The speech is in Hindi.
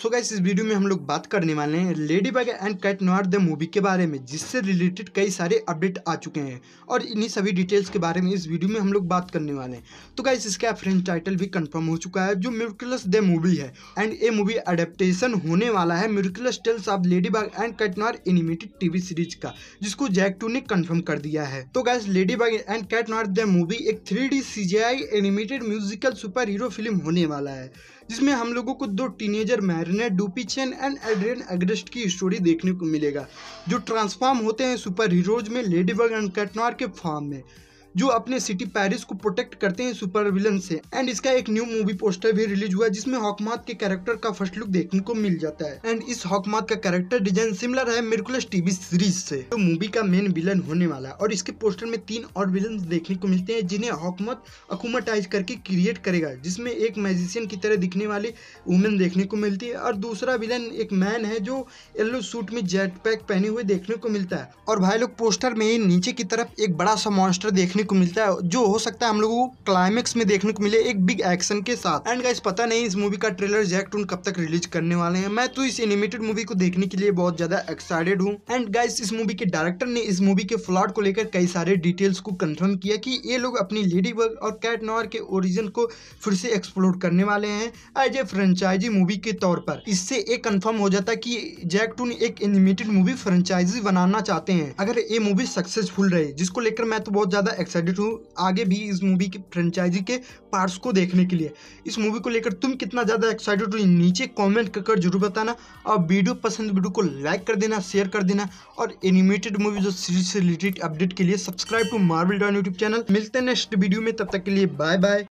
सो so गाइस इस वीडियो में हम लोग बात करने वाले हैं Ladybug and Cat Noir the movie के बारे में जिससे रिलेटेड कई सारे अपडेट आ चुके हैं और इन्हीं सभी डिटेल्स के बारे में इस वीडियो में हम लोग बात करने वाले हैं तो गाइस इसका फ्रेंच टाइटल भी कंफर्म हो चुका है जो म्यूरिकुलस द मूवी है एंड ये मूवी अडेप्टेशन होने वाला है Miraculous Tales of Ladybug and Cat Noir animated TV series का जिसको जैक टू ने कन्फर्म कर दिया है तो guys Ladybug and Cat Noir the movie एक three D animated musical superhero film होने वाला है जिसमें हम लोगों को दो टीनेजर मैरिज रेने डुपिचेन एंड एड्रियन एग्रेस्ट की स्टोरी देखने को मिलेगा जो ट्रांसफॉर्म होते हैं सुपर हीरोज में लेडीबर्ग एंड कैटनार के फॉर्म में जो अपने सिटी पेरिस को प्रोटेक्ट करते हैं सुपर विलन से एंड इसका एक न्यू मूवी पोस्टर भी रिलीज हुआ जिसमें हॉकमात के कैरेक्टर का फर्स्ट लुक देखने को मिल जाता है एंड इस हॉकमात का कैरेक्टर डिजाइन सिमिलर है मिर्कुलस टीवी सीरीज से तो मूवी का मेन विलन होने वाला है और इसके पोस्टर में तीन और विलन देखने को मिलते हैं जिन्हें हॉकमत अकूमाटाइज करके क्रिएट करेगा जिसमें एक मैजिशियन की तरह दिखने वाली वुमेन देखने को मिलती है और दूसरा विलन एक मैन है जो येलो सूट में जेट पैक पहने हुए देखने को मिलता है और भाई लोग पोस्टर में नीचे की तरफ एक बड़ा सा मॉन्स्टर देखने देखने को मिलता है जो हो सकता है हम लोगों को क्लाइमेक्स में देखने को मिले एक बिग एक्शन के साथ एंड गाइस पता नहीं इस मूवी का ट्रेलर जैक टून कब तक रिलीज करने वाले हैं मैं तो इस एनिमेटेड मूवी को देखने के लिए बहुत ज्यादा एक्साइटेड हूँ एंड गाइस इस मूवी के डायरेक्टर ने इस मूवी के फ्लॉट को लेकर कई सारे डिटेल्स को कन्फर्म किया कि ये लोग अपनी लेडी बर्ग और कैट नॉर के ओरिजिन को फिर से एक्सप्लोर करने वाले हैं एज ए फ्रेंचाइजी मूवी के तौर पर इससे ये कन्फर्म हो जाता है कि जैक टून एक एनिमेटेड मूवी फ्रेंचाइजी बनाना चाहते हैं अगर ये मूवी सक्सेसफुल रहे जिसको लेकर मैं तो बहुत ज्यादा एक्साइटेड हूँ आगे भी इस मूवी की फ्रेंचाइजी के पार्ट्स को देखने के लिए इस मूवी को लेकर तुम कितना ज़्यादा एक्साइटेड हो नीचे कमेंट कर जरूर बताना और वीडियो पसंद वीडियो को लाइक कर देना शेयर कर देना और एनिमेटेड मूवी जो सीरीज से रिलेटेड अपडेट के लिए subscribe to Marvel Don YouTube channel मिलते हैं नेक्स्ट वीडियो में तब तक के लिए बाय बाय